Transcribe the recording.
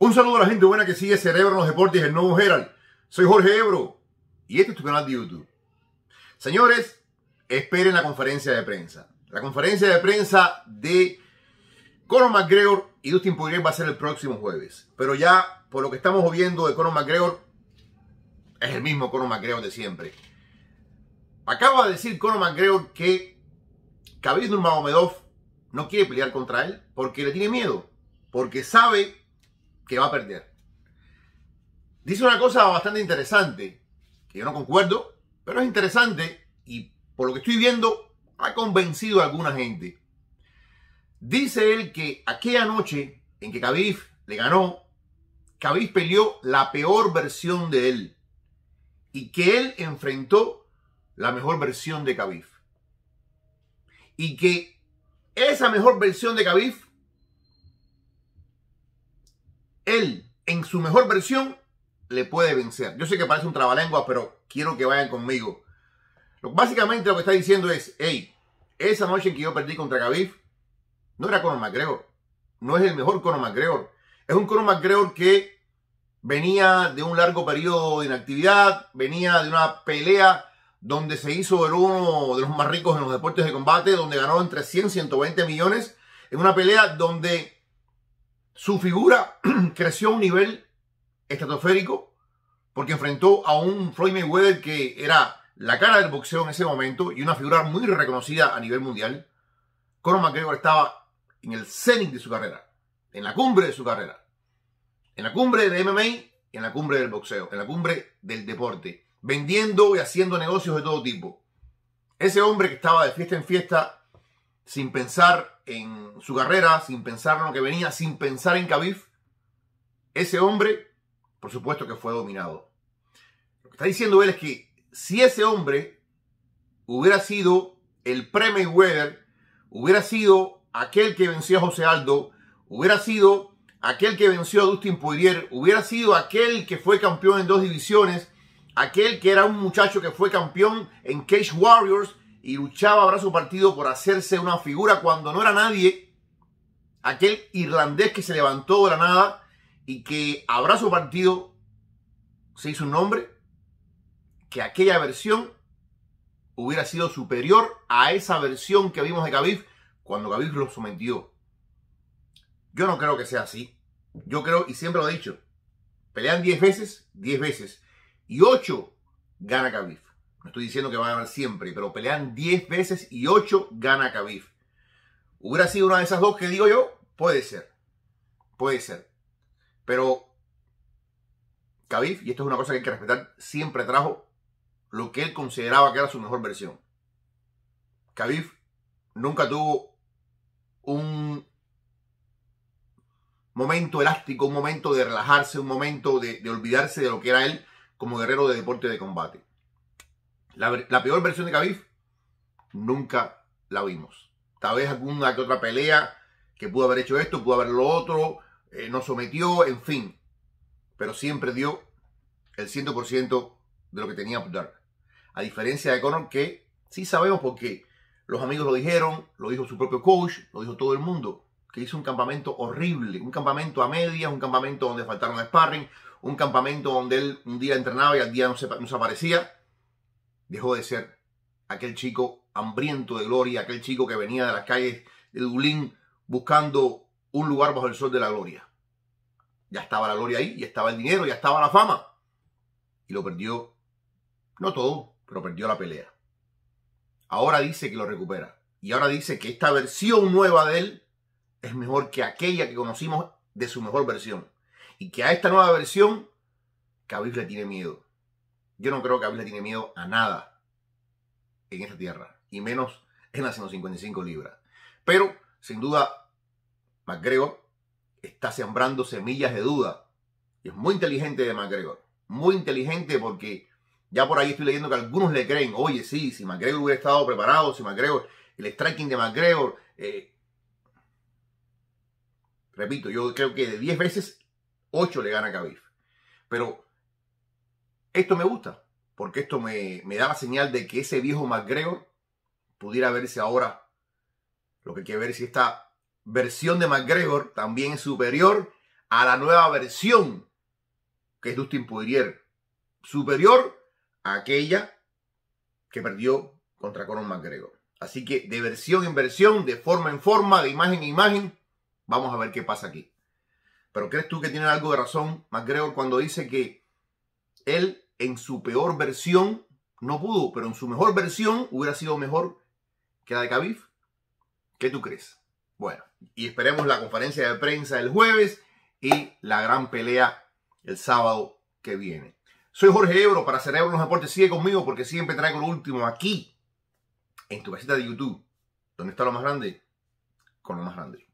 Un saludo a la gente buena que sigue Cerebro en los Deportes, el nuevo Herald. Soy Jorge Ebro y este es tu canal de YouTube. Señores, esperen la conferencia de prensa. La conferencia de prensa de Conor McGregor y Dustin Poirier va a ser el próximo jueves. Pero ya, por lo que estamos viendo de Conor McGregor, es el mismo Conor McGregor de siempre. Acaba de decir Conor McGregor que Khabib Nurmagomedov no quiere pelear contra él porque le tiene miedo, porque sabe que va a perder. Dice una cosa bastante interesante, que yo no concuerdo, pero es interesante y por lo que estoy viendo ha convencido a alguna gente. Dice él que aquella noche en que Khabib le ganó, Khabib peleó la peor versión de él y que él enfrentó la mejor versión de Khabib. Y que esa mejor versión de Khabib él en su mejor versión le puede vencer. Yo sé que parece un trabalenguas, pero quiero que vayan conmigo. Básicamente lo que está diciendo es, hey, esa noche en que yo perdí contra Khabib, no era Conor McGregor. No es el mejor Conor McGregor. Es un Conor McGregor que venía de un largo periodo de inactividad, venía de una pelea donde se hizo el uno de los más ricos en los deportes de combate, donde ganó entre 100 y 120 millones, en una pelea donde su figura creció a un nivel estratosférico porque enfrentó a un Floyd Mayweather que era la cara del boxeo en ese momento y una figura muy reconocida a nivel mundial. Conor McGregor estaba en el cenit de su carrera, en la cumbre de su carrera, en la cumbre de MMA, y en la cumbre del boxeo, en la cumbre del deporte, vendiendo y haciendo negocios de todo tipo. Ese hombre que estaba de fiesta en fiesta sin pensar en su carrera, sin pensar en lo que venía, sin pensar en Khabib, ese hombre, por supuesto que fue dominado. Lo que está diciendo él es que si ese hombre hubiera sido el premio Weber, hubiera sido aquel que venció a José Aldo, hubiera sido aquel que venció a Dustin Poirier, hubiera sido aquel que fue campeón en dos divisiones, aquel que era un muchacho que fue campeón en Cage Warriors y luchaba Abrazo partido por hacerse una figura cuando no era nadie, aquel irlandés que se levantó de la nada y que Abrazo partido se hizo un nombre, que aquella versión hubiera sido superior a esa versión que vimos de Khabib cuando Khabib lo sometió. Yo no creo que sea así. Yo creo, y siempre lo he dicho, pelean 10 veces, 10 veces. Y 8 gana Khabib estoy diciendo que va a ganar siempre, pero pelean 10 veces y 8 gana Khabib. Hubiera sido una de esas dos que digo yo, puede ser. Puede ser. Pero Khabib, y esto es una cosa que hay que respetar, siempre trajo lo que él consideraba que era su mejor versión. Khabib nunca tuvo un momento elástico, un momento de relajarse, un momento de olvidarse de lo que era él como guerrero de deporte de combate. La, peor versión de Khabib nunca la vimos. Tal vez alguna que otra pelea que pudo haber hecho esto, pudo haber lo otro, eh, no sometió, en fin. Pero siempre dio el 100% de lo que tenía que dar. A diferencia de Conor, que sí sabemos porque Los amigos lo dijeron, lo dijo su propio coach, lo dijo todo el mundo, que hizo un campamento horrible, un campamento a medias, un campamento donde faltaron sparring, un campamento donde él un día entrenaba y al día no se, no se aparecía dejó de ser aquel chico hambriento de gloria, aquel chico que venía de las calles de Dublín buscando un lugar bajo el sol de la gloria. Ya estaba la gloria ahí, ya estaba el dinero, ya estaba la fama. Y lo perdió, no todo, pero perdió la pelea. Ahora dice que lo recupera. Y ahora dice que esta versión nueva de él es mejor que aquella que conocimos de su mejor versión. Y que a esta nueva versión, Khabib le tiene miedo. Yo no creo que Abel le tiene miedo a nada en esta tierra, y menos en las 155 libras. Pero, sin duda, McGregor está sembrando semillas de duda. Y es muy inteligente de McGregor. Muy inteligente porque ya por ahí estoy leyendo que algunos le creen, oye, sí, si McGregor hubiera estado preparado, si McGregor, el striking de McGregor. Eh, repito, yo creo que de 10 veces, 8 le gana a Khabib. Pero esto me gusta, porque esto me, me da la señal de que ese viejo McGregor pudiera verse ahora. Lo que quiere ver si esta versión de McGregor también es superior a la nueva versión que es Dustin Poirier. Superior a aquella que perdió contra Conor McGregor. Así que de versión en versión, de forma en forma, de imagen en imagen, vamos a ver qué pasa aquí. Pero ¿crees tú que tiene algo de razón McGregor cuando dice que él en su peor versión no pudo, pero en su mejor versión hubiera sido mejor que la de Khabib. ¿Qué tú crees? Bueno, y esperemos la conferencia de prensa el jueves y la gran pelea el sábado que viene. Soy Jorge Ebro para Cerebro los Deportes. Sigue conmigo porque siempre traigo lo último aquí en tu casita de YouTube, donde está lo más grande, con lo más grande.